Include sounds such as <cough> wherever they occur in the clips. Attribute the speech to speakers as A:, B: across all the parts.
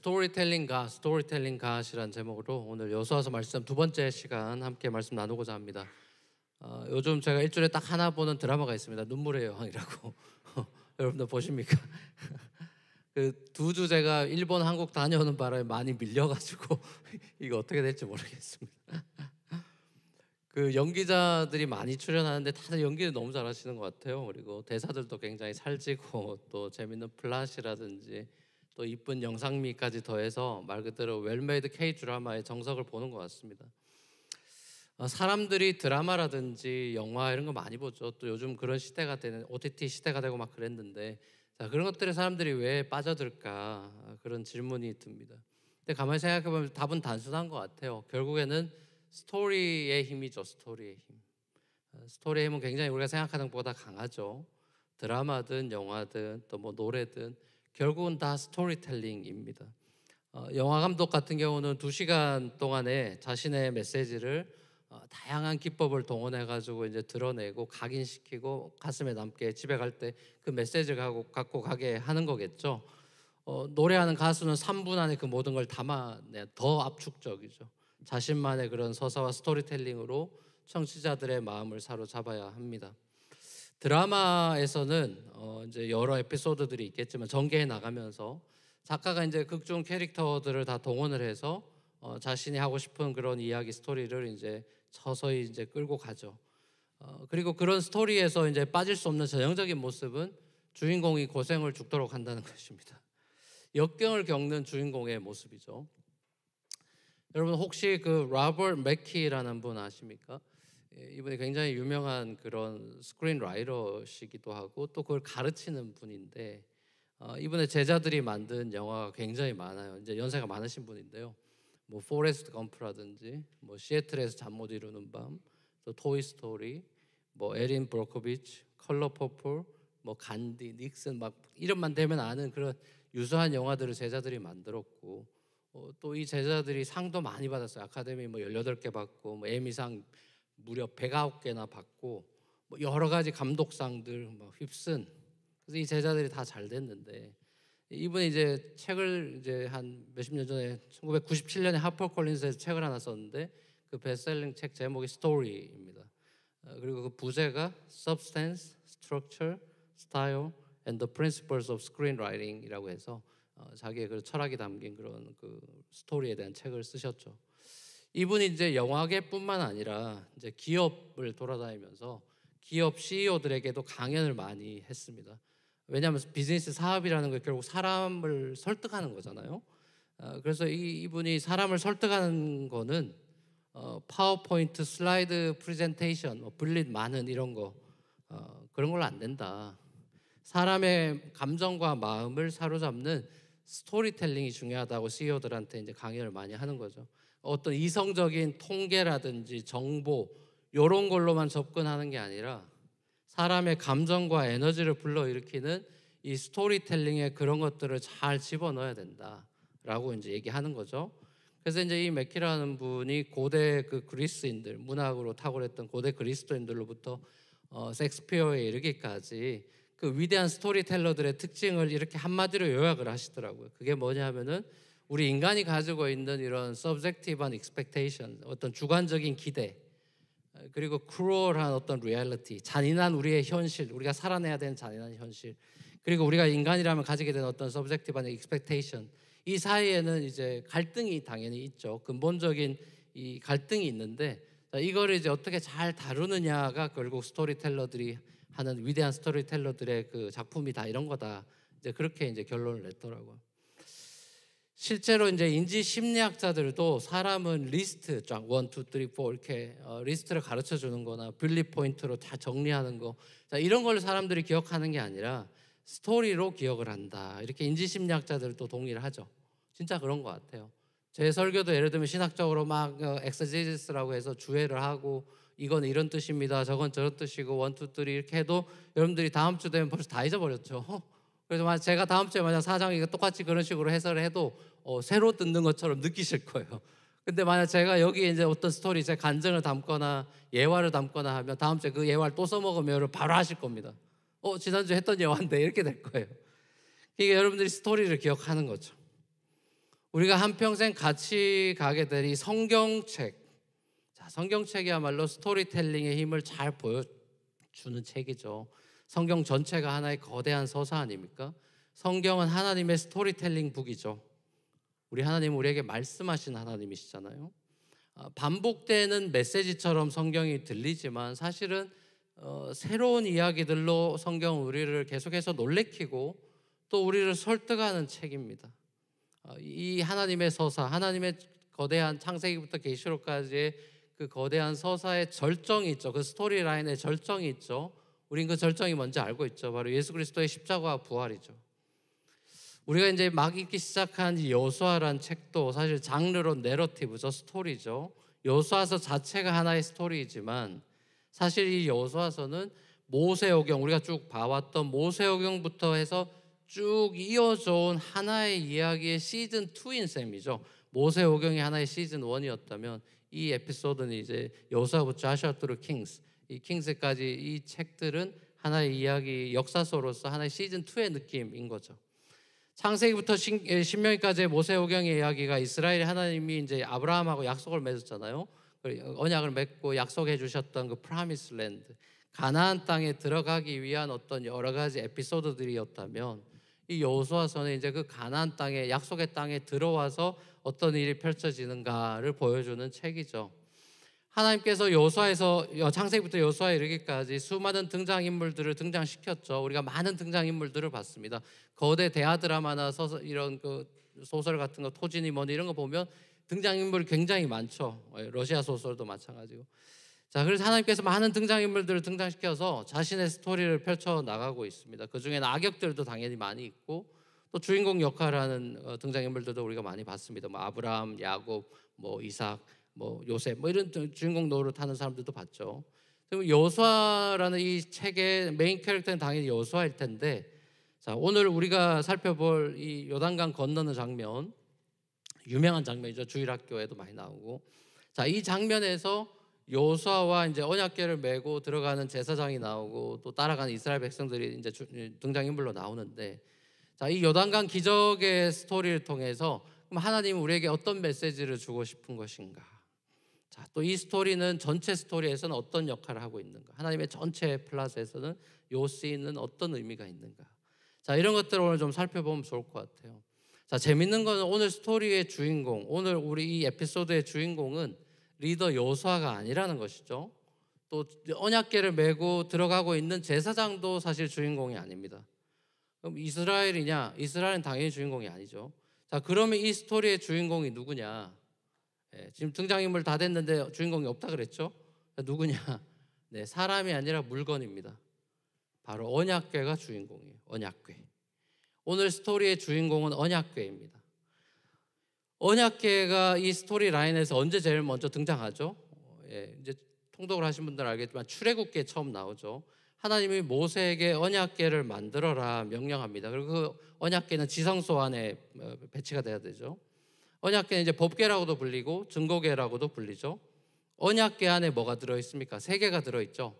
A: 스토리텔링가 스토리텔링 가시란 제목으로 오늘 여수와서 말씀 두 번째 시간 함께 말씀 나누고자 합니다. 어, 요즘 제가 일주일에 딱 하나 보는 드라마가 있습니다. 눈물의 여왕이라고 <laughs> 여러분들 보십니까? <laughs> 그두주 제가 일본 한국 다녀오는 바람에 많이 밀려가지고 <laughs> 이거 어떻게 될지 모르겠습니다. 그 연기자들이 많이 출연하는데 다들 연기를 너무 잘하시는 것 같아요. 그리고 대사들도 굉장히 살지고 또 재밌는 플롯이라든지 또 이쁜 영상미까지 더해서 말 그대로 웰메이드 K 드라마의 정석을 보는 것 같습니다. 어, 사람들이 드라마라든지 영화 이런 거 많이 보죠. 또 요즘 그런 시대가 되는 OTT 시대가 되고 막 그랬는데 자, 그런 것들에 사람들이 왜 빠져들까 그런 질문이 듭니다. 근데 가만히 생각해 보면 답은 단순한 것 같아요. 결국에는 스토리의 힘이죠. 스토리의 힘. 어, 스토리의 힘은 굉장히 우리가 생각하는 것보다 강하죠. 드라마든 영화든 또 뭐 노래든 결국은 다 스토리텔링입니다. 어, 영화 감독 같은 경우는 두 시간 동안에 자신의 메시지를 어, 다양한 기법을 동원해 가지고 이제 드러내고 각인시키고 가슴에 남게 집에 갈 때 그 메시지를 갖고, 갖고 가게 하는 거겠죠. 어, 노래하는 가수는 3분 안에 그 모든 걸 담아내 더 압축적이죠. 자신만의 그런 서사와 스토리텔링으로 청취자들의 마음을 사로잡아야 합니다. 드라마에서는 어 이제 여러 에피소드들이 있겠지만 전개해 나가면서 작가가 이제 극중 캐릭터들을 다 동원을 해서 어 자신이 하고 싶은 그런 이야기 스토리를 이제 서서히 이제 끌고 가죠. 어 그리고 그런 스토리에서 이제 빠질 수 없는 전형적인 모습은 주인공이 고생을 죽도록 한다는 <laughs> 것입니다. 역경을 겪는 주인공의 모습이죠. 여러분 혹시 그 로버트 맥키라는 분 아십니까? 예, 이분이 굉장히 유명한 그런 스크린 라이터시기도 하고 또 그걸 가르치는 분인데 어, 이분의 제자들이 만든 영화가 굉장히 많아요. 이제 연세가 많으신 분인데요. 뭐 포레스트 검프라든지 뭐 시애틀에서 잠 못 이루는 밤, 또 토이 스토리, 뭐 에린 브로코비치, 컬러 퍼플, 뭐 간디, 닉슨 막 이름만 되면 아는 그런 유수한 영화들을 제자들이 만들었고 어, 또이 제자들이 상도 많이 받았어요. 아카데미 뭐 18개 받고 뭐 에미상 무려 109개나 받고 뭐 여러 가지 감독상들 뭐 휩쓴 그래서 이 제자들이 다 잘 됐는데 이분이 이제 책을 이제 한 몇십 년 전에 1997년에 하퍼 콜린스에서 책을 하나 썼는데 그 베스트셀링 책 제목이 스토리입니다. 어, 그리고 그 부제가 Substance, Structure, Style and the Principles of Screenwriting이라고 해서 어, 자기의 그 철학이 담긴 그런 그 스토리에 대한 책을 쓰셨죠. 이분이 이제 영화계뿐만 아니라 이제 기업을 돌아다니면서 기업 CEO들에게도 강연을 많이 했습니다. 왜냐하면 비즈니스 사업이라는 게 결국 사람을 설득하는 거잖아요. 아, 그래서 이, 이분이 사람을 설득하는 거는 어, 파워포인트 슬라이드 프레젠테이션, 뭐 블릿 많은 이런 거 어, 그런 걸안 된다. 사람의 감정과 마음을 사로잡는 스토리텔링이 중요하다고 CEO들한테 이제 강연을 많이 하는 거죠. 어떤 이성적인 통계라든지 정보 이런 걸로만 접근하는 게 아니라 사람의 감정과 에너지를 불러일으키는 이 스토리텔링에 그런 것들을 잘 집어넣어야 된다라고 이제 얘기하는 거죠. 그래서 이제 이 맥키라는 분이 고대 그 그리스인들 문학으로 탁월했던 고대 그리스도인들로부터 어, 섹스피어에 이르기까지 그 위대한 스토리텔러들의 특징을 이렇게 한마디로 요약을 하시더라고요. 그게 뭐냐면은 하 우리 인간이 가지고 있는 이런 subjective한 expectation, 어떤 주관적인 기대, 그리고 cruel한 어떤 reality, 잔인한 우리의 현실, 우리가 살아내야 되는 잔인한 현실, 그리고 우리가 인간이라면 가지게 되는 어떤 subjective한 expectation, 이 사이에는 이제 갈등이 당연히 있죠. 근본적인 이 갈등이 있는데 이걸 이제 어떻게 잘 다루느냐가 결국 스토리텔러들이 하는 위대한 스토리텔러들의 그 작품이다 이런 거다. 이제 그렇게 이제 결론을 냈더라고요. 실제로 이제 인지 심리학자들도 사람은 리스트 쫙 1, 2, 3, 4 이렇게 어, 리스트를 가르쳐 주는 거나 분리 포인트로 다 정리하는 거 자, 이런 걸 사람들이 기억하는 게 아니라 스토리로 기억을 한다. 이렇게 인지 심리학자들도 동의를 하죠. 진짜 그런 것 같아요. 제 설교도 예를 들면 신학적으로 막엑서제지스라고 어, 해서 주회를 하고 이건 이런 뜻입니다. 저건 저런 뜻이고 1, 2, 3 이렇게 해도 여러분들이 다음 주 되면 벌써 다 잊어버렸죠. <laughs> 그래서 제가 다음 주에 만약 사장이 똑같이 그런 식으로 해설을 해도 어, 새로 듣는 것처럼 느끼실 거예요. 근데 만약 제가 여기 이제 어떤 스토리 제 간증을 담거나 예화를 담거나 하면 다음 주에 그 예화를 또 써먹으면 바로 하실 겁니다. 어, 지난주에 했던 예화인데 이렇게 될 거예요. 이게 여러분들이 스토리를 기억하는 거죠. 우리가 한평생 같이 가게 될이 성경책. 자, 성경책이야말로 스토리텔링의 힘을 잘 보여주는 책이죠. 성경 전체가 하나의 거대한 서사 아닙니까? 성경은 하나님의 스토리텔링 북이죠. 우리 하나님 우리에게 말씀하신 하나님이시잖아요. 아, 반복되는 메시지처럼 성경이 들리지만 사실은 어, 새로운 이야기들로 성경 우리를 계속해서 놀래키고 또 우리를 설득하는 책입니다. 어, 이 하나님의 서사, 하나님의 거대한 창세기부터 계시록까지의 그 거대한 서사의 절정이 있죠. 그 스토리라인의 절정이 있죠. 우린 그 절정이 뭔지 알고 있죠. 바로 예수 그리스도의 십자가 와 부활이죠. 우리가 이제 막 읽기 시작한 여수아란 책도 사실 장르로 내러티브죠. 스토리죠. 여수아서 자체가 하나의 스토리이지만 사실 이 여수아서는 모세오경 우리가 쭉 봐왔던 모세오경부터 해서 쭉 이어져 온 하나의 이야기의 시즌 2인 셈이죠. 모세오경이 하나의 시즌 1이었다면 이 에피소드는 이제 여사부터 하샤트로 킹스 이 킹스까지 이 책들은 하나의 이야기 역사서로서 하나의 시즌 2의 느낌인 거죠. 창세기부터 신, 신명기까지의 모세오경의 이야기가 이스라엘 하나님이 이제 아브라함하고 약속을 맺었잖아요. 언약을 맺고 약속해 주셨던 그 프라미스 랜드 가나안 땅에 들어가기 위한 어떤 여러 가지 에피소드들이었다면 이 여호수아서는 이제 그 가나안 땅에 약속의 땅에 들어와서 어떤 일이 펼쳐지는가를 보여주는 책이죠. 하나님께서 여호수아에서 창세기부터 여호수아 이르기까지 수많은 등장 인물들을 등장시켰죠. 우리가 많은 등장 인물들을 봤습니다. 거대 대하 드라마나 소설, 이런 그 소설 같은 거 토지니 뭐 이런 거 보면 등장 인물 굉장히 많죠. 예, 러시아 소설도 마찬가지고. 자, 그래서 하나님께서 많은 등장인물들을 등장시켜서 자신의 스토리를 펼쳐 나가고 있습니다. 그 중에는 악역들도 당연히 많이 있고 또 주인공 역할을 하는 어, 등장인물들도 우리가 많이 봤습니다. 뭐 아브라함, 야곱, 뭐 이삭, 뭐 요셉, 뭐 이런 주인공 노릇하는 사람들도 봤죠. 그럼 여수아라는 이 책의 메인 캐릭터는 당연히 여수아일 텐데, 자 오늘 우리가 살펴볼 이 요단강 건너는 장면, 유명한 장면이죠. 주일학교에도 많이 나오고, 자이 장면에서 요수아와 이제 언약궤를 메고 들어가는 제사장이 나오고 또 따라가는 이스라엘 백성들이 이제 등장 인물로 나오는데 자, 이 요단강 기적의 스토리를 통해서 그럼 하나님은 우리에게 어떤 메시지를 주고 싶은 것인가? 자, 또 이 스토리는 전체 스토리에서는 어떤 역할을 하고 있는가? 하나님의 전체 플라스에서는 요스는 어떤 의미가 있는가? 자, 이런 것들을 오늘 좀 살펴보면 좋을 것 같아요. 자, 재밌는 거는 오늘 스토리의 주인공, 오늘 우리 이 에피소드의 주인공은 리더 여호수아가 아니라는 것이죠. 또 언약궤를 메고 들어가고 있는 제사장도 사실 주인공이 아닙니다. 그럼 이스라엘이냐? 이스라엘은 당연히 주인공이 아니죠. 자, 그러면 이 스토리의 주인공이 누구냐? 예, 지금 등장인물 다 됐는데 주인공이 없다 그랬죠? 누구냐? <laughs> 네, 사람이 아니라 물건입니다. 바로 언약궤가 주인공이에요. 언약궤. 오늘 스토리의 주인공은 언약궤입니다. 언약계가 이 스토리 라인에서 언제 제일 먼저 등장하죠? 예, 이제 통독을 하신 분들은 알겠지만 출애굽계 처음 나오죠. 하나님이 모세에게 언약계를 만들어라 명령합니다. 그리고 그 언약계는 지성소 안에 어, 배치가 돼야 되죠. 언약계는 이제 법계라고도 불리고 증거계라고도 불리죠. 언약계 안에 뭐가 들어 있습니까? 세 개가 들어 있죠.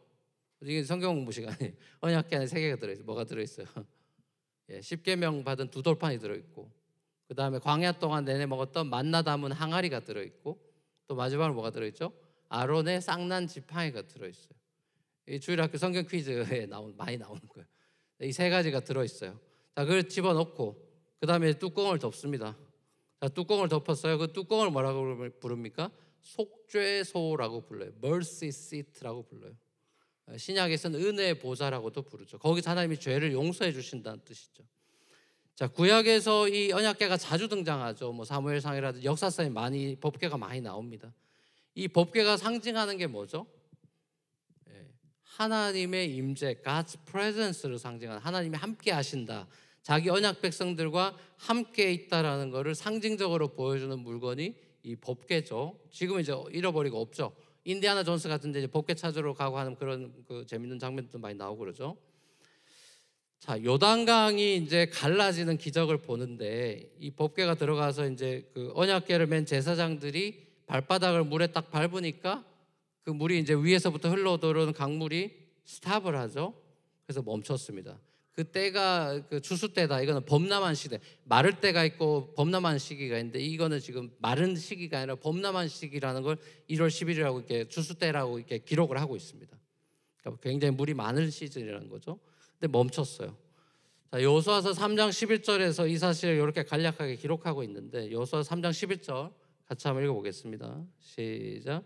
A: 이게 성경 공부 시간에 <laughs> 언약계 안에 세 개가 들어 있어요. 뭐가 들어 있어요? <laughs> 예, 십계명 받은 두 돌판이 들어 있고 그 다음에 광야 동안 내내 먹었던 만나 담은 항아리가 들어있고 또 마지막으로 뭐가 들어있죠? 아론의 쌍난 지팡이가 들어있어요. 이 주일학교 성경 퀴즈에 나온, 많이 나오는 거예요. 이 세 가지가 들어있어요. 자, 그걸 집어넣고 그 다음에 뚜껑을 덮습니다. 자, 뚜껑을 덮었어요. 그 뚜껑을 뭐라고 부릅니까? 속죄소라고 불러요. mercy seat라고 불러요. 신약에서는 은혜의 보좌라고도 부르죠. 거기서 하나님이 죄를 용서해 주신다는 뜻이죠. 자 구약에서 이 언약계가 자주 등장하죠. 뭐 사무엘상이라든지 역사상에 많이 법계가 많이 나옵니다. 이 법계가 상징하는 게 뭐죠? 예, 하나님의 임재, God's presence를 상징하는 하나님이 함께 하신다. 자기 언약 백성들과 함께 있다라는 것을 상징적으로 보여주는 물건이 이 법계죠. 지금 이제 잃어버리고 없죠. 인디아나 존스 같은데 이제 법계 찾으러 가고 하는 그런 그 재밌는 장면도 많이 나오고 그러죠. 자, 요단강이 이제 갈라지는 기적을 보는데 이 법궤가 들어가서 이제 그 언약궤를 맨 제사장들이 발바닥을 물에 딱 밟으니까 그 물이 이제 위에서부터 흘러들어오는 강물이 스탑을 하죠. 그래서 멈췄습니다. 그 때가 그 주수 때다. 이거는 범람한 시대. 마를 때가 있고 범람한 시기가 있는데 이거는 지금 마른 시기가 아니라 범람한 시기라는 걸 1월 10일이라고 이렇게 주수 때라고 이렇게 기록을 하고 있습니다. 그러니까 굉장히 물이 많은 시즌이라는 거죠. 근데 멈췄어요. 자, 여호수아서 3장 11절에서 이 사실을 이렇게 간략하게 기록하고 있는데 여호수아 3장 11절 같이 한번 읽어 보겠습니다. 시작.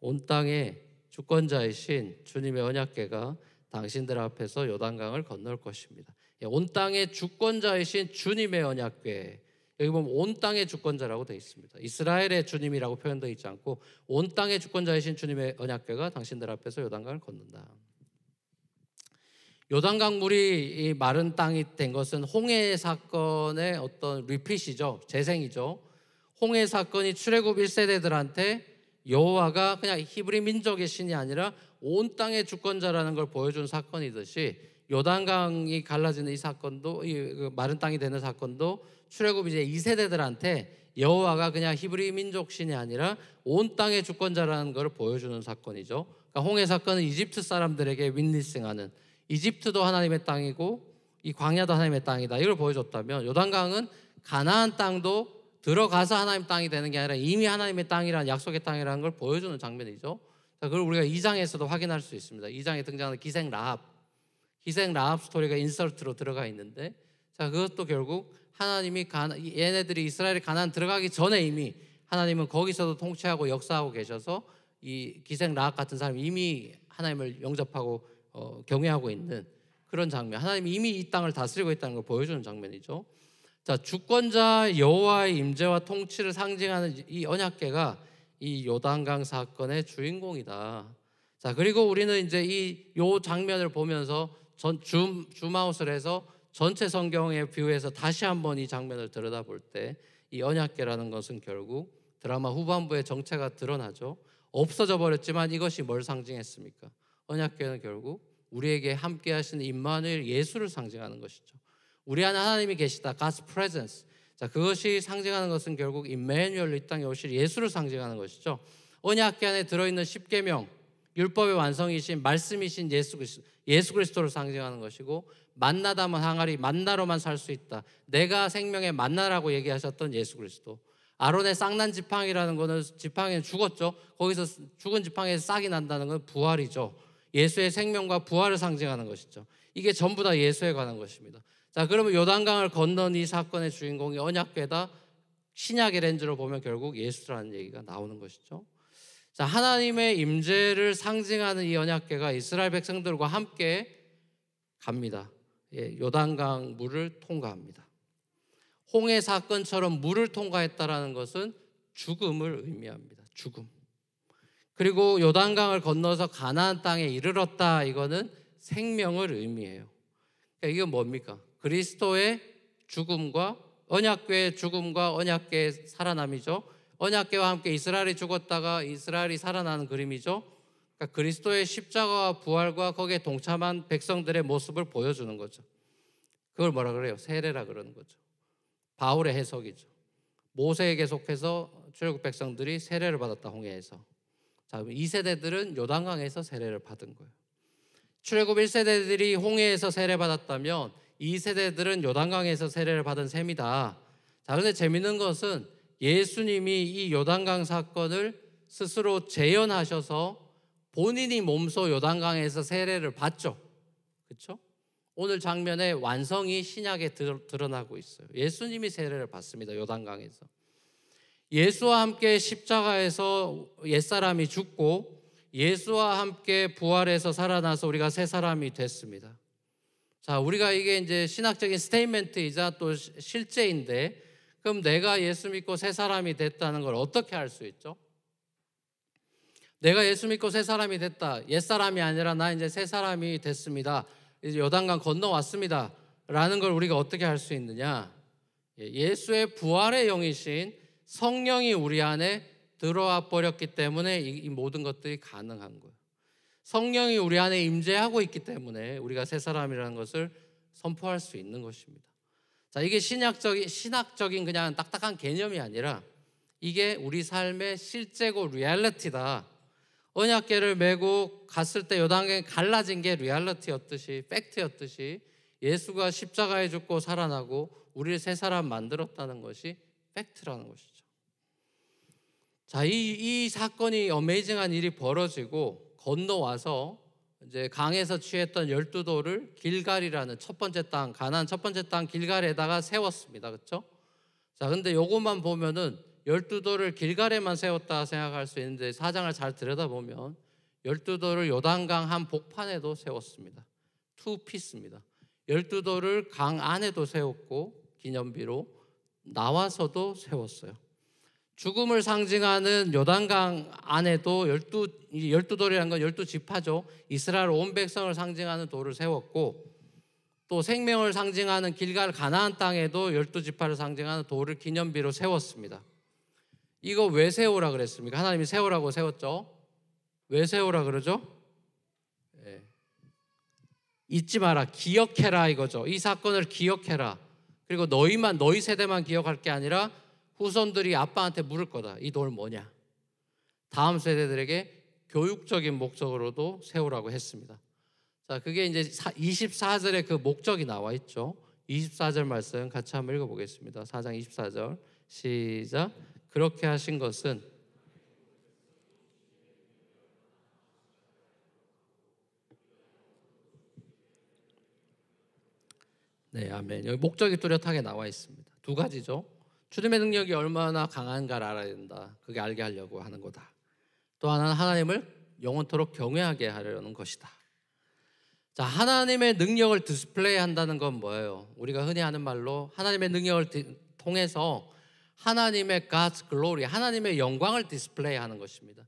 A: 온 땅에 주권자이신 주님의 언약궤가 당신들 앞에서 요단강을 건널 것입니다. 예, 온 땅의 주권자이신 주님의 언약궤. 여기 보면 온 땅의 주권자라고 되어 있습니다. 이스라엘의 주님이라고 표현되어 있지 않고 온 땅의 주권자이신 주님의 언약궤가 당신들 앞에서 요단강을 건넌다. 요단강 물이 이 마른 땅이 된 것은 홍해 사건의 어떤 리핏이죠. 재생이죠. 홍해 사건이 출애굽 1세대들한테 여호와가 그냥 히브리 민족의 신이 아니라 온 땅의 주권자라는 걸 보여준 사건이듯이 요단강이 갈라지는 이 사건도 이 그 마른 땅이 되는 사건도 출애굽 이제 2세대들한테 여호와가 그냥 히브리 민족 신이 아니라 온 땅의 주권자라는 걸 보여주는 사건이죠. 그러니까 홍해 사건은 이집트 사람들에게 윈리싱하는 이집트도 하나님의 땅이고 이 광야도 하나님의 땅이다. 이걸 보여줬다면 요단강은 가나안 땅도 들어가서 하나님 땅이 되는 게 아니라 이미 하나님의 땅이라는 약속의 땅이라는 걸 보여주는 장면이죠. 자, 그걸 우리가 2장에서도 확인할 수 있습니다. 2장에 등장하는 기생 라합. 기생 라합 스토리가 인서트로 들어가 있는데 자, 그것도 결국 하나님이 가나, 얘네들이 이스라엘이 가나안 들어가기 전에 이미 하나님은 거기서도 통치하고 역사하고 계셔서 이 기생 라합 같은 사람이 이미 하나님을 영접하고 어, 경외하고 있는 그런 장면. 하나님이 이미 이 땅을 다스리고 있다는 걸 보여주는 장면이죠. 자, 주권자 여호와의 임재와 통치를 상징하는 이 언약궤가 이 요단강 사건의 주인공이다. 자, 그리고 우리는 이제 이요 장면을 보면서 전, 줌, 줌아웃을 해서 전체 성경의 뷰에서 다시 한번 이 장면을 들여다볼 때 이 언약계라는 것은 결국 드라마 후반부의 정체가 드러나죠. 없어져 버렸지만 이것이 뭘 상징했습니까? 언약궤는 결국 우리에게 함께 하신 임마누엘 예수를 상징하는 것이죠. 우리 안에 하나님이 계시다. God's presence. 자, 그것이 상징하는 것은 결국 임마누엘 이 땅에 오실 예수를 상징하는 것이죠. 언약궤 안에 들어 있는 십계명 율법의 완성이신 말씀이신 예수 그리스도 예수 그리스도를 상징하는 것이고 만나다만 항아리 만나로만 살 수 있다. 내가 생명의 만나라고 얘기하셨던 예수 그리스도. 아론의 쌍난 지팡이라는 거는 지팡이는 죽었죠. 거기서 죽은 지팡이에서 싹이 난다는 건 부활이죠. 예수의 생명과 부활을 상징하는 것이죠. 이게 전부 다 예수에 관한 것입니다. 자, 그러면 요단강을 건넌 이 사건의 주인공이 언약궤다 신약의 렌즈로 보면 결국 예수라는 얘기가 나오는 것이죠. 자, 하나님의 임재를 상징하는 이 언약궤가 이스라엘 백성들과 함께 갑니다. 예, 요단강 물을 통과합니다. 홍해 사건처럼 물을 통과했다라는 것은 죽음을 의미합니다. 죽음. 그리고 요단강을 건너서 가나안 땅에 이르렀다 이거는 생명을 의미해요. 그러니까 이게 뭡니까? 그리스도의 죽음과 언약궤의 죽음과 언약궤의 살아남이죠. 언약궤와 함께 이스라엘이 죽었다가 이스라엘이 살아나는 그림이죠. 그러니까 그리스도의 십자가와 부활과 거기에 동참한 백성들의 모습을 보여주는 거죠. 그걸 뭐라 그래요? 세례라 그러는 거죠. 바울의 해석이죠. 모세에 계속해서 출애 백성들이 세례를 받았다 홍해에서. 자, 이 세대들은 요단강에서 세례를 받은 거예요. 출애굽 1세대들이 홍해에서 세례 받았다면 이 세대들은 요단강에서 세례를 받은 셈이다. 자, 그데 재밌는 것은 예수님이 이 요단강 사건을 스스로 재현하셔서 본인이 몸소 요단강에서 세례를 받죠. 그렇죠? 오늘 장면에 완성이 신약에 드러나고 있어요. 예수님이 세례를 받습니다. 요단강에서. 예수와 함께 십자가에서 옛사람이 죽고 예수와 함께 부활해서 살아나서 우리가 새 사람이 됐습니다. 자, 우리가 이게 이제 신학적인 스테이먼트이자또 실제인데 그럼 내가 예수 믿고 새 사람이 됐다는 걸 어떻게 할 수 있죠? 내가 예수 믿고 새 사람이 됐다. 옛 사람이 아니라 나 이제 새 사람이 됐습니다. 이제 요단강 건너왔습니다. 라는 걸 우리가 어떻게 할 수 있느냐? 예, 예수의 부활의 영이신 성령이 우리 안에 들어와 버렸기 때문에 이, 모든 것들이 가능한 거예요. 성령이 우리 안에 임재하고 있기 때문에 우리가 새 사람이라는 것을 선포할 수 있는 것입니다. 자, 이게 신약적인 신학적인 그냥 딱딱한 개념이 아니라 이게 우리 삶의 실제고 리얼리티다. 언약계를 메고 갔을 때요단강 갈라진 게 리얼리티였듯이 팩트였듯이 예수가 십자가에 죽고 살아나고 우리를 새 사람 만들었다는 것이 팩트라는 것이죠. 자, 이, 이 사건이 어메이징한 일이 벌어지고 건너와서 이제 강에서 취했던 열두 도를 길갈이라는 첫 번째 땅, 가난 첫 번째 땅 길갈에다가 세웠습니다. 그렇죠? 자, 근데 요것만 보면은 열두 도를 길갈에만 세웠다 생각할 수 있는데 사장을 잘 들여다보면 열두 도를 요단강 한 복판에도 세웠습니다. 투피스입니다. 열두 도를 강 안에도 세웠고 기념비로 나와서도 세웠어요. 죽음을 상징하는 요단강 안에도 열두 열두 돌이라는 건 열두 지파죠. 이스라엘 온 백성을 상징하는 돌을 세웠고 또 생명을 상징하는 길갈 가나안 땅에도 열두 지파를 상징하는 돌을 기념비로 세웠습니다. 이거 왜 세우라 그랬습니까? 하나님이 세우라고 세웠죠. 왜 세우라 그러죠? 예. 잊지 마라, 기억해라 이거죠. 이 사건을 기억해라. 그리고 너희만 너희 세대만 기억할 게 아니라 후손들이 아빠한테 물을 거다. 이 돌 뭐냐? 다음 세대들에게 교육적인 목적으로도 세우라고 했습니다. 자, 그게 이제 24절에 그 목적이 나와 있죠. 24절 말씀 같이 한번 읽어보겠습니다. 4장 24절 시작. 그렇게 하신 것은 네, 아멘. 여기 목적이 뚜렷하게 나와 있습니다. 두 가지죠. 주님의 능력이 얼마나 강한가를 알아야 된다. 그게 알게 하려고 하는 거다. 또 하나는 하나님을 영원토록 경외하게 하려는 것이다. 자, 하나님의 능력을 디스플레이 한다는 건 뭐예요? 우리가 흔히 하는 말로 하나님의 능력을 디, 통해서 하나님의 God's glory, 하나님의 영광을 디스플레이 하는 것입니다.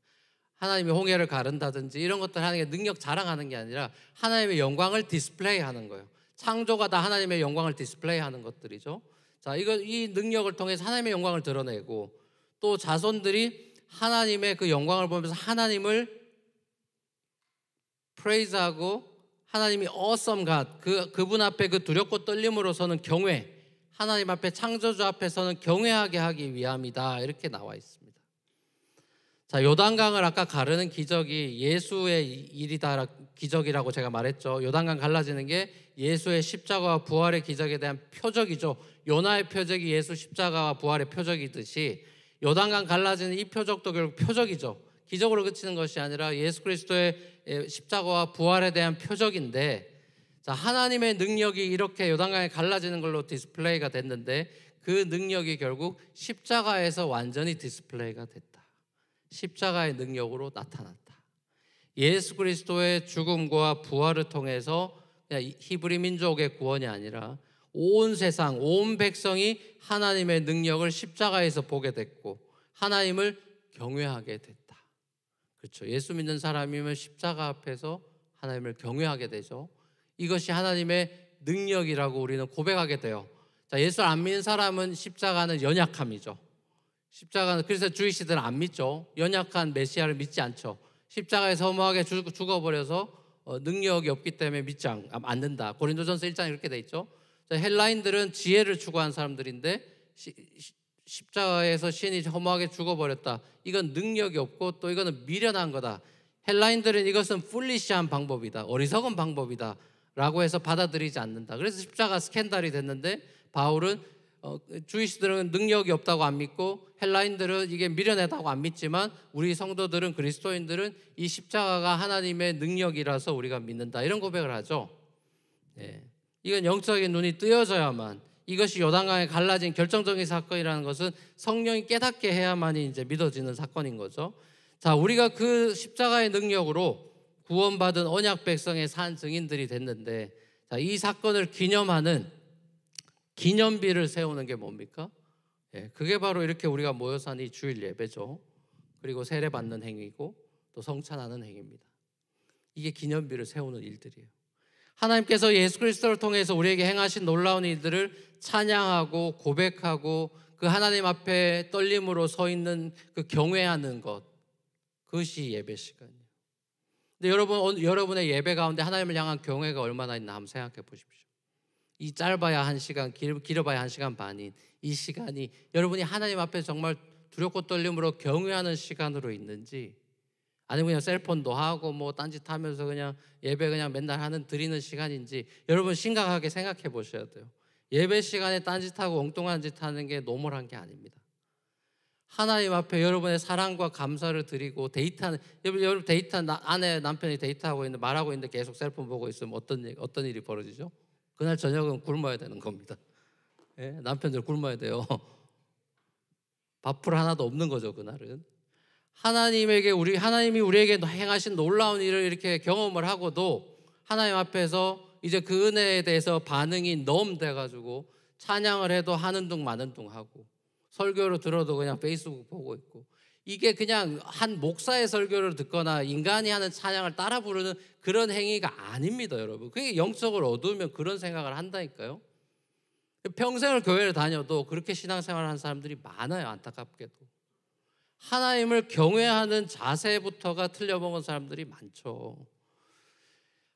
A: 하나님의 홍해를 가른다든지 이런 것들 하는 게 능력 자랑하는 게 아니라 하나님의 영광을 디스플레이 하는 거예요. 창조가 다 하나님의 영광을 디스플레이 하는 것들이죠. 자, 이거 이 능력을 통해서 하나님의 영광을 드러내고 또 자손들이 하나님의 그 영광을 보면서 하나님을 프레이즈하고 하나님이 awesome God 그 그분 앞에 그 두렵고 떨림으로서는 경외 하나님 앞에 창조주 앞에서는 경외하게 하기 위함이다 이렇게 나와 있습니다. 자 요단강을 아까 가르는 기적이 예수의 일이다 기적이라고 제가 말했죠. 요단강 갈라지는 게 예수의 십자가와 부활의 기적에 대한 표적이죠. 요나의 표적이 예수 십자가와 부활의 표적이듯이 요단강 갈라지는 이 표적도 결국 표적이죠. 기적으로 그치는 것이 아니라 예수 그리스도의 예, 십자가와 부활에 대한 표적인데 자, 하나님의 능력이 이렇게 요단강에 갈라지는 걸로 디스플레이가 됐는데 그 능력이 결국 십자가에서 완전히 디스플레이가 됐다. 십자가의 능력으로 나타났다. 예수 그리스도의 죽음과 부활을 통해서 히브리 민족의 구원이 아니라 온 세상, 온 백성이 하나님의 능력을 십자가에서 보게 됐고 하나님을 경외하게 됐다. 그렇죠. 예수 믿는 사람이면 십자가 앞에서 하나님을 경외하게 되죠. 이것이 하나님의 능력이라고 우리는 고백하게 돼요. 자, 예수 안 믿는 사람은 십자가는 연약함이죠. 십자가는 그래서 주이시들은 안 믿죠. 연약한 메시아를 믿지 않죠. 십자가에 서무하게 죽어버려서 어, 능력이 없기 때문에 믿지 않, 아, 는다 고린도전서 1장에 그렇게 돼 있죠. 헬라인들은 지혜를 추구한 사람들인데 시, 십자가에서 신이 허무하게 죽어버렸다. 이건 능력이 없고 또 이거는 미련한 거다. 헬라인들은 이것은 풀리시한 방법이다. 어리석은 방법이다. 라고 해서 받아들이지 않는다. 그래서 십자가 스캔들이 됐는데 바울은 어, 주이시들은 능력이 없다고 안 믿고 헬라인들은 이게 미련하다고 안 믿지만 우리 성도들은 그리스도인들은 이 십자가가 하나님의 능력이라서 우리가 믿는다 이런 고백을 하죠. 예. 이건 영적인 눈이 뜨여져야만 이것이 요단강에 갈라진 결정적인 사건이라는 것은 성령이 깨닫게 해야만이 이제 믿어지는 사건인 거죠. 자, 우리가 그 십자가의 능력으로 구원받은 언약 백성의 산 증인들이 됐는데 자, 이 사건을 기념하는 기념비를 세우는 게 뭡니까? 예, 그게 바로 이렇게 우리가 모여서 는이 주일 예배죠. 그리고 세례 받는 행위고 또 성찬하는 행위입니다. 이게 기념비를 세우는 일들이에요. 하나님께서 예수 그리스도를 통해서 우리에게 행하신 놀라운 일들을 찬양하고 고백하고 그 하나님 앞에 떨림으로 서 있는 그 경외하는 것 그것이 예배 시간이에요. 근데 여러분 여러분의 예배 가운데 하나님을 향한 경외가 얼마나 있나 한번 생각해 보십시오. 이 짧아야 한 시간, 길어, 봐야한 시간 반인 이 시간이 여러분이 하나님 앞에 정말 두렵고 떨림으로 경외하는 시간으로 있는지 아니면 그냥 셀폰도 하고 뭐 딴짓 하면서 그냥 예배 그냥 맨날 하는 드리는 시간인지 여러분 심각하게 생각해 보셔야 돼요. 예배 시간에 딴짓하고 엉뚱한 짓 하는 게 노멀한 게 아닙니다. 하나님 앞에 여러분의 사랑과 감사를 드리고 데이트하는 여러분, 여러분 데이트한 아내 남편이 데이트하고 있는데 말하고 있는데 계속 셀폰 보고 있으면 어떤 일, 어떤 일이 벌어지죠? 그날 저녁은 굶어야 되는 겁니다. 예? 남편들 굶어야 돼요. <laughs> 밥풀 하나도 없는 거죠 그날은. 하나님에게 우리 하나님이 우리에게 행하신 놀라운 일을 이렇게 경험을 하고도 하나님 앞에서 이제 그 은혜에 대해서 반응이 너무 돼가지고 찬양을 해도 하는 둥 마는 둥 하고 설교를 들어도 그냥 페이스북 보고 있고 이게 그냥 한 목사의 설교를 듣거나 인간이 하는 찬양을 따라 부르는 그런 행위가 아닙니다, 여러분. 그게 영적으로 어두우면 그런 생각을 한다니까요. 평생을 교회를 다녀도 그렇게 신앙생활을 한 사람들이 많아요, 안타깝게도. 하나님을 경외하는 자세부터가 틀려먹은 사람들이 많죠.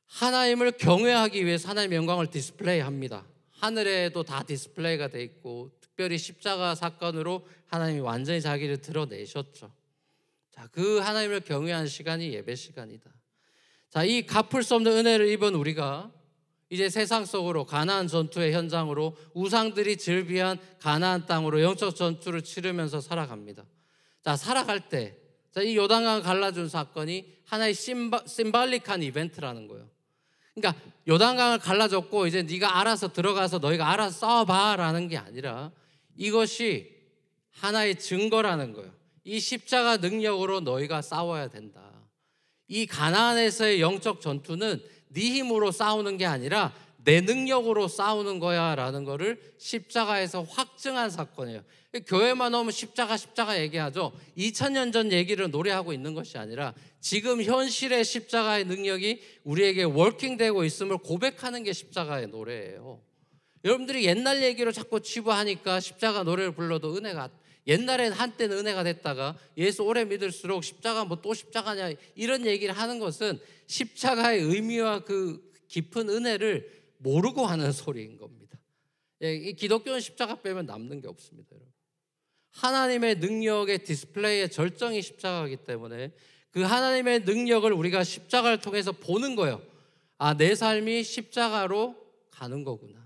A: 하나님을 경외하기 위해 하나님의 영광을 디스플레이합니다. 하늘에도 다 디스플레이가 돼 있고 특별히 십자가 사건으로 하나님이 완전히 자기를 드러내셨죠. 자, 그 하나님을 경외한 시간이 예배 시간이다. 자, 이 갚을 수 없는 은혜를 입은 우리가 이제 세상 속으로 가나안 전투의 현장으로 우상들이 즐비한 가나안 땅으로 영적 전투를 치르면서 살아갑니다. 자, 살아갈 때, 자, 이 요단강을 갈라준 사건이 하나의 심발릭한 이벤트라는 거예요. 그러니까 요단강을 갈라줬고 이제 네가 알아서 들어가서 너희가 알아서 싸봐라는게 아니라 이것이 하나의 증거라는 거예요. 이 십자가 능력으로 너희가 싸워야 된다. 이 가나안에서의 영적 전투는 네 힘으로 싸우는 게 아니라 내 능력으로 싸우는 거야 라는 거를 십자가에서 확증한 사건이에요. 교회만 오면 십자가 십자가 얘기하죠. 2000년 전 얘기를 노래하고 있는 것이 아니라 지금 현실의 십자가의 능력이 우리에게 워킹되고 있음을 고백하는 게 십자가의 노래예요. 여러분들이 옛날 얘기로 자꾸 치부하니까 십자가 노래를 불러도 은혜가 옛날엔 한때는 은혜가 됐다가 예수 오래 믿을수록 십자가 뭐 또 십자가냐 이런 얘기를 하는 것은 십자가의 의미와 그 깊은 은혜를 모르고 하는 소리인 겁니다. 예, 기독교는 십자가 빼면 남는 게 없습니다, 여러분. 하나님의 능력의 디스플레이의 절정이 십자가이기 때문에 그 하나님의 능력을 우리가 십자가를 통해서 보는 거예요. 아, 내 삶이 십자가로 가는 거구나.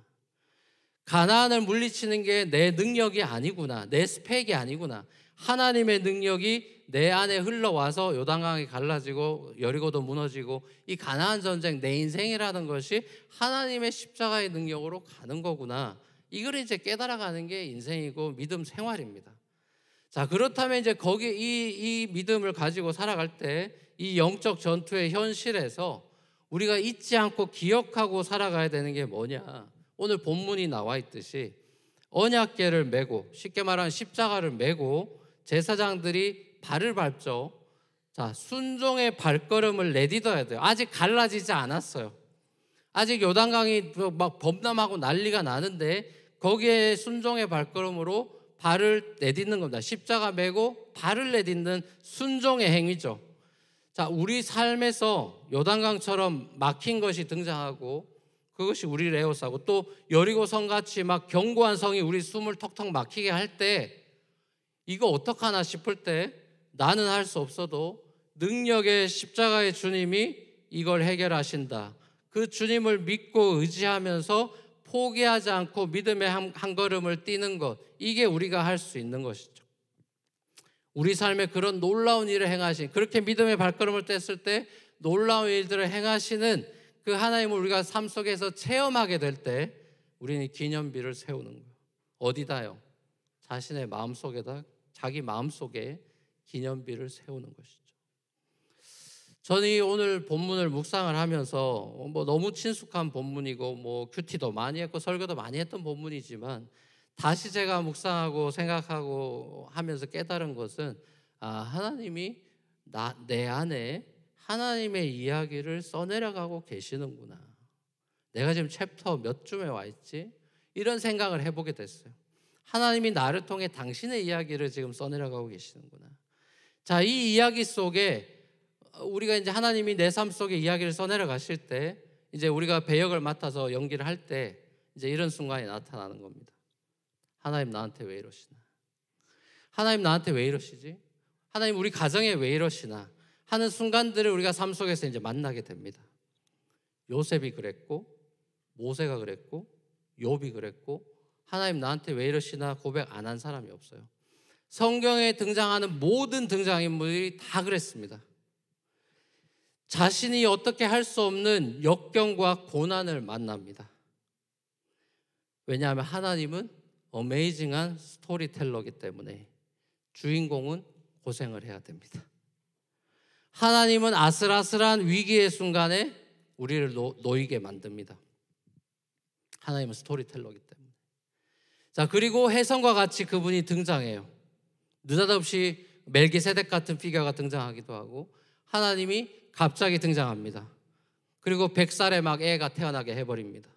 A: 가난을 물리치는 게 내 능력이 아니구나. 내 스펙이 아니구나. 하나님의 능력이 내 안에 흘러와서 요단강이 갈라지고 여리고도 무너지고 이 가나안 전쟁 내 인생이라는 것이 하나님의 십자가의 능력으로 가는 거구나. 이걸 이제 깨달아가는 게 인생이고 믿음 생활입니다. 자 그렇다면 이제 거기 이, 이 믿음을 가지고 살아갈 때 이 영적 전투의 현실에서 우리가 잊지 않고 기억하고 살아가야 되는 게 뭐냐? 오늘 본문이 나와 있듯이 언약계를 메고 쉽게 말하면 십자가를 메고 제사장들이 발을 밟죠. 자, 순종의 발걸음을 내딛어야 돼요. 아직 갈라지지 않았어요. 아직 요단강이 막 범람하고 난리가 나는데 거기에 순종의 발걸음으로 발을 내딛는 겁니다. 십자가 메고 발을 내딛는 순종의 행위죠. 자, 우리 삶에서 요단강처럼 막힌 것이 등장하고 그것이 우리를 에워싸고 또 여리고 성같이 막 견고한 성이 우리 숨을 턱턱 막히게 할때 이거 어떡하나 싶을 때 나는 할 수 없어도 능력의 십자가의 주님이 이걸 해결하신다. 그 주님을 믿고 의지하면서 포기하지 않고 믿음의 한, 한 걸음을 뛰는 것. 이게 우리가 할 수 있는 것이죠. 우리 삶에 그런 놀라운 일을 행하신, 그렇게 믿음의 발걸음을 뗐을 때 놀라운 일들을 행하시는 그 하나님을 우리가 삶 속에서 체험하게 될 때 우리는 기념비를 세우는 거예요. 어디다요? 자신의 마음 속에다 자기 마음속에 기념비를 세우는 것이죠. 저는 오늘 본문을 묵상을 하면서 뭐 너무 친숙한 본문이고 뭐 큐티도 많이 했고 설교도 많이 했던 본문이지만 다시 제가 묵상하고 생각하고 하면서 깨달은 것은 아, 하나님이 나, 내 안에 하나님의 이야기를 써내려가고 계시는구나. 내가 지금 챕터 몇 쯤에 와 있지? 이런 생각을 해보게 됐어요. 하나님이 나를 통해 당신의 이야기를 지금 써내려가고 계시는구나. 자, 이 이야기 속에 우리가 이제 하나님이 내 삶 속에 이야기를 써내려가실 때 이제 우리가 배역을 맡아서 연기를 할때 이제 이런 순간이 나타나는 겁니다. 하나님 나한테 왜 이러시나? 하나님 나한테 왜 이러시지? 하나님 우리 가정에 왜 이러시나? 하는 순간들을 우리가 삶 속에서 이제 만나게 됩니다. 요셉이 그랬고 모세가 그랬고 욥이 그랬고 하나님 나한테 왜 이러시나 고백 안 한 사람이 없어요. 성경에 등장하는 모든 등장인물이 다 그랬습니다. 자신이 어떻게 할 수 없는 역경과 고난을 만납니다. 왜냐하면 하나님은 어메이징한 스토리텔러기 때문에 주인공은 고생을 해야 됩니다. 하나님은 아슬아슬한 위기의 순간에 우리를 노, 이게 만듭니다. 하나님은 스토리텔러기 때문에. 자, 그리고 혜성과 같이 그분이 등장해요. 느닷없이 멜기세덱 같은 피겨가 등장하기도 하고 하나님이 갑자기 등장합니다. 그리고 백살의막 애가 태어나게 해버립니다.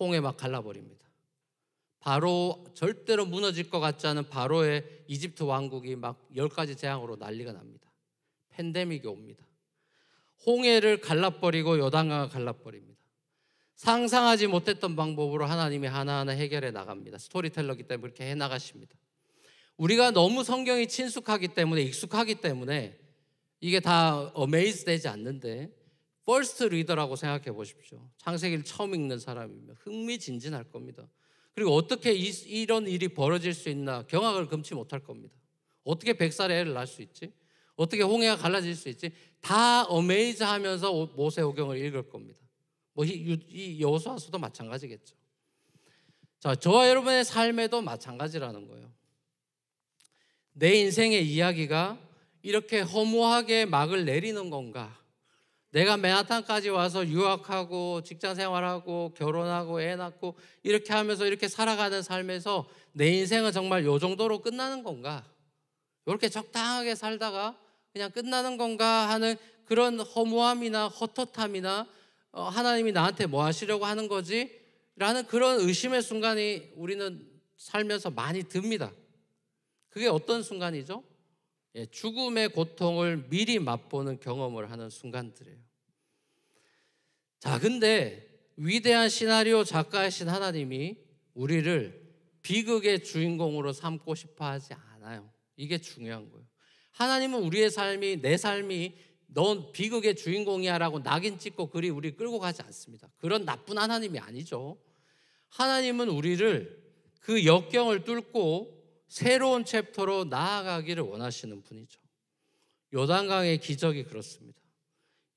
A: 홍에 막 갈라버립니다. 바로 절대로 무너질 것 같지 않은 바로의 이집트 왕국이 막 열 가지 재앙으로 난리가 납니다. 팬데믹이 옵니다. 홍해를 갈라버리고 요단강을 갈라버립니다. 상상하지 못했던 방법으로 하나님이 하나하나 해결해 나갑니다. 스토리텔러기 때문에 그렇게 해 나가십니다. 우리가 너무 성경이 친숙하기 때문에 익숙하기 때문에 이게 다 어메이즈 되지 않는데 퍼스트 리더라고 생각해 보십시오. 창세기를 처음 읽는 사람이면 흥미진진할 겁니다. 그리고 어떻게 이, 런 일이 벌어질 수 있나 경악을 금치 못할 겁니다. 어떻게 백살의 애를 낳을 수 있지? 어떻게 홍해가 갈라질 수 있지? 다 어메이즈 하면서 모세오경을 읽을 겁니다. 뭐이 여호수아서도 마찬가지겠죠. 자, 저와 여러분의 삶에도 마찬가지라는 거예요. 내 인생의 이야기가 이렇게 허무하게 막을 내리는 건가? 내가 맨하탄까지 와서 유학하고 직장 생활하고 결혼하고 애 낳고 이렇게 하면서 이렇게 살아가는 삶에서 내 인생은 정말 요 정도로 끝나는 건가? 이렇게 적당하게 살다가 그냥 끝나는 건가 하는 그런 허무함이나 헛헛함이나 어, 하나님이 나한테 뭐 하시려고 하는 거지? 라는 그런 의심의 순간이 우리는 살면서 많이 듭니다. 그게 어떤 순간이죠? 예, 죽음의 고통을 미리 맛보는 경험을 하는 순간들이에요. 자, 근데 위대한 시나리오 작가이신 하나님이 우리를 비극의 주인공으로 삼고 싶어 하지 않아요. 이게 중요한 거예요. 하나님은 우리의 삶이, 내 삶이 넌 비극의 주인공이야 라고 낙인 찍고 그리 우리 끌고 가지 않습니다. 그런 나쁜 하나님이 아니죠. 하나님은 우리를 그 역경을 뚫고 새로운 챕터로 나아가기를 원하시는 분이죠. 요단강의 기적이 그렇습니다.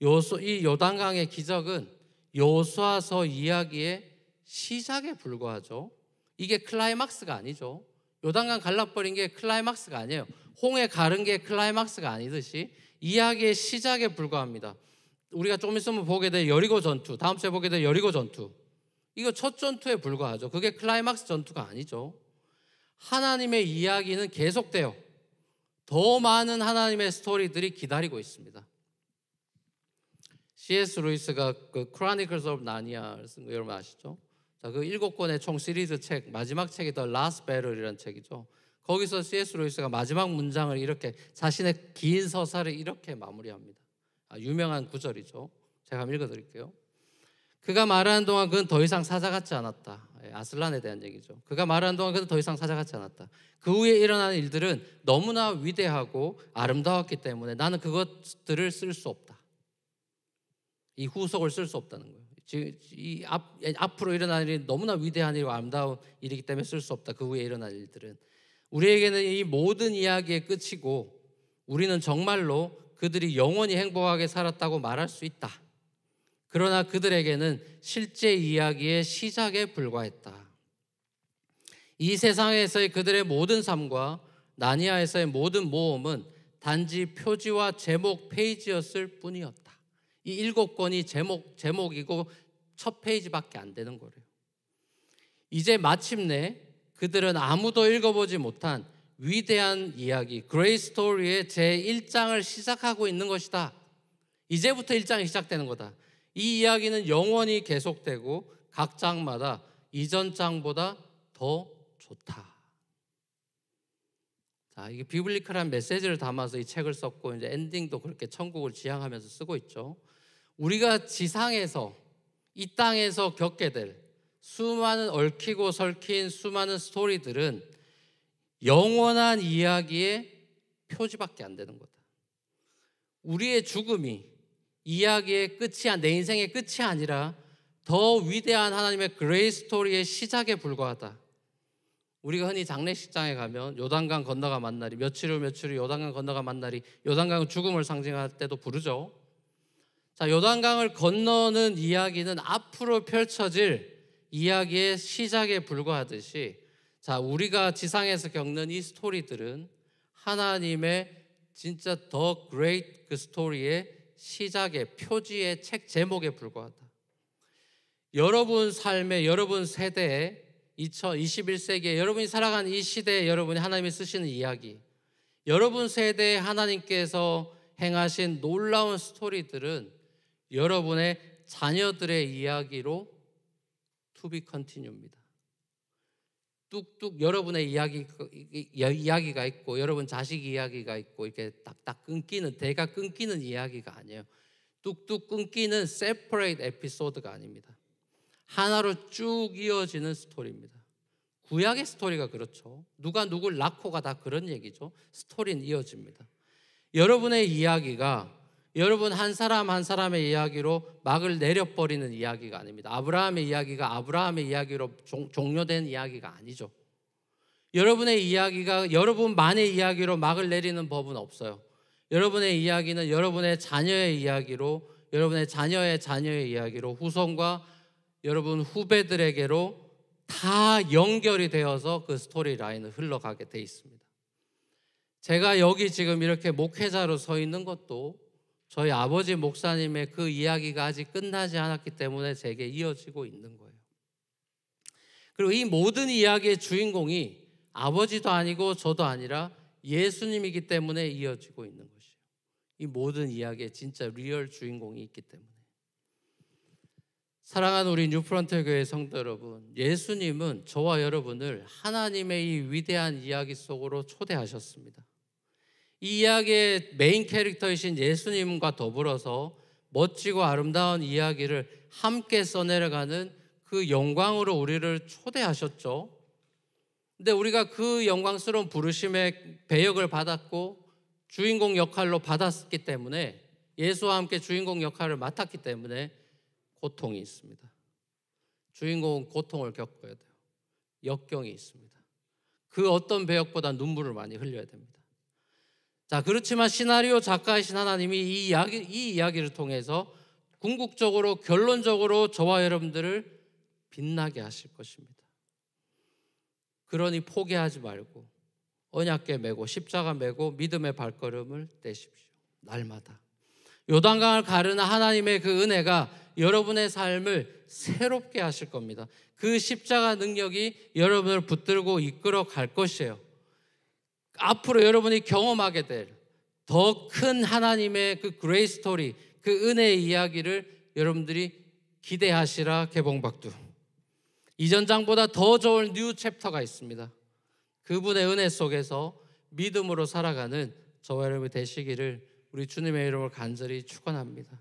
A: 요소, 이 요단강의 기적은 요수아서 이야기의 시작에 불과하죠. 이게 클라이막스가 아니죠. 요단강 갈라버린 게 클라이막스가 아니에요. 홍해 가른 게 클라이막스가 아니듯이 이야기의 시작에 불과합니다. 우리가 조 있으면 보게 될 여리고 전투, 다음 주에 보게 될 여리고 전투. 이거 첫 전투에 불과하죠. 그게 클라이막스 전투가 아니죠. 하나님의 이야기는 계속돼요. 더 많은 하나님의 스토리들이 기다리고 있습니다. C.S. 루이스가 그 Chronicles of Narnia 여러분 아시죠? 자, 그 일곱 권의 총 시리즈 책 마지막 책이 더 Last Battle이라는 책이죠. 거기서 C.S. 로이스가 마지막 문장을 이렇게 자신의 긴 서사를 이렇게 마무리합니다. 아, 유명한 구절이죠. 제가 한번 읽어드릴게요. 그가 말하는 동안 그는 더 이상 사자 같지 않았다. 예, 아슬란에 대한 얘기죠. 그가 말하는 동안 그는 더 이상 사자 같지 않았다. 그 후에 일어나는 일들은 너무나 위대하고 아름다웠기 때문에 나는 그것들을 쓸 수 없다. 이 후속을 쓸 수 없다는 거예요. 이 앞, 앞으로 일어날 일이 너무나 위대한 일이고 아름다운 일이기 때문에 쓸 수 없다. 그 후에 일어날 일들은 우리에게는 이 모든 이야기의 끝이고 우리는 정말로 그들이 영원히 행복하게 살았다고 말할 수 있다. 그러나 그들에게는 실제 이야기의 시작에 불과했다. 이 세상에서의 그들의 모든 삶과 나니아에서의 모든 모험은 단지 표지와 제목 페이지였을 뿐이었다. 이 일곱 권이 제목 제목이고 첫 페이지밖에 안 되는 거래요. 이제 마침내 그들은 아무도 읽어보지 못한 위대한 이야기, 그레이 스토리의 제1장을 시작하고 있는 것이다. 이제부터 1장이 시작되는 거다. 이 이야기는 영원히 계속되고 각 장마다 이전 장보다 더 좋다. 자, 이게 비블리컬한 메시지를 담아서 이 책을 썼고 이제 엔딩도 그렇게 천국을 지향하면서 쓰고 있죠. 우리가 지상에서 이 땅에서 겪게 될 수많은 얽히고 설킨 수많은 스토리들은 영원한 이야기의 표지밖에 안 되는 거다. 우리의 죽음이 이야기의 끝이 내 인생의 끝이 아니라 더 위대한 하나님의 그레이 스토리의 시작에 불과하다. 우리가 흔히 장례식장에 가면 요단강 건너가 만날이 며칠 후 며칠 후 요단강 건너가 만날이 요단강은 죽음을 상징할 때도 부르죠. 자, 요단강을 건너는 이야기는 앞으로 펼쳐질 이야기의 시작에 불과하듯이 자, 우리가 지상에서 겪는 이 스토리들은 하나님의 진짜 더 그레이트 그 스토리의 시작의 표지의 책 제목에 불과하다. 여러분 삶에 여러분 세대에 2021세기에 여러분이 살아가는 이 시대에 여러분이 하나님이 쓰시는 이야기 여러분 세대에 하나님께서 행하신 놀라운 스토리들은 여러분의 자녀들의 이야기로 투비 컨티뉴입니다. 뚝뚝 여러분의 이야기, 이야기가 있고 여러분 자식 이야기가 있고 이렇게 딱딱 끊기는 대가 끊기는 이야기가 아니에요. 뚝뚝 끊기는 세퍼레이트 에피소드가 아닙니다. 하나로 쭉 이어지는 스토리입니다. 구약의 스토리가 그렇죠. 누가 누굴 낳고가 다 그런 얘기죠. 스토리는 이어집니다. 여러분의 이야기가 여러분 한 사람 한 사람의 이야기로 막을 내려버리는 이야기가 아닙니다. 아브라함의 이야기가 아브라함의 이야기로 종, 종료된 이야기가 아니죠. 여러분의 이야기가 여러분만의 이야기로 막을 내리는 법은 없어요. 여러분의 이야기는 여러분의 자녀의 이야기로 여러분의 자녀의 자녀의 이야기로 후손과 여러분 후배들에게로 다 연결이 되어서 그 스토리 라인을 흘러가게 돼 있습니다. 제가 여기 지금 이렇게 목회자로 서 있는 것도 저희 아버지 목사님의 그 이야기가 아직 끝나지 않았기 때문에 제게 이어지고 있는 거예요. 그리고 이 모든 이야기의 주인공이 아버지도 아니고 저도 아니라 예수님이기 때문에 이어지고 있는 것이에요. 이 모든 이야기의 진짜 리얼 주인공이 있기 때문에. 사랑하는 우리 뉴프런트 교회 성도 여러분, 예수님은 저와 여러분을 하나님의 이 위대한 이야기 속으로 초대하셨습니다. 이 이야기의 메인 캐릭터이신 예수님과 더불어서 멋지고 아름다운 이야기를 함께 써내려가는 그 영광으로 우리를 초대하셨죠. 근데 우리가 그 영광스러운 부르심의 배역을 받았고 주인공 역할로 받았기 때문에 예수와 함께 주인공 역할을 맡았기 때문에 고통이 있습니다. 주인공은 고통을 겪어야 돼요. 역경이 있습니다. 그 어떤 배역보다 눈물을 많이 흘려야 됩니다. 자, 그렇지만 시나리오 작가이신 하나님이 이 이야기 이 이야기를 통해서 궁극적으로 결론적으로 저와 여러분들을 빛나게 하실 것입니다. 그러니 포기하지 말고 언약궤 메고 십자가 메고 믿음의 발걸음을 떼십시오. 날마다 요단강을 가르는 하나님의 그 은혜가 여러분의 삶을 새롭게 하실 겁니다. 그 십자가 능력이 여러분을 붙들고 이끌어 갈 것이에요. 앞으로 여러분이 경험하게 될 더 큰 하나님의 그 그레이 스토리, 그 은혜의 이야기를 여러분들이 기대하시라 개봉박두. 이전장보다 더 좋은 뉴 챕터가 있습니다. 그분의 은혜 속에서 믿음으로 살아가는 저와 여러분이 되시기를 우리 주님의 이름을 간절히 축원합니다.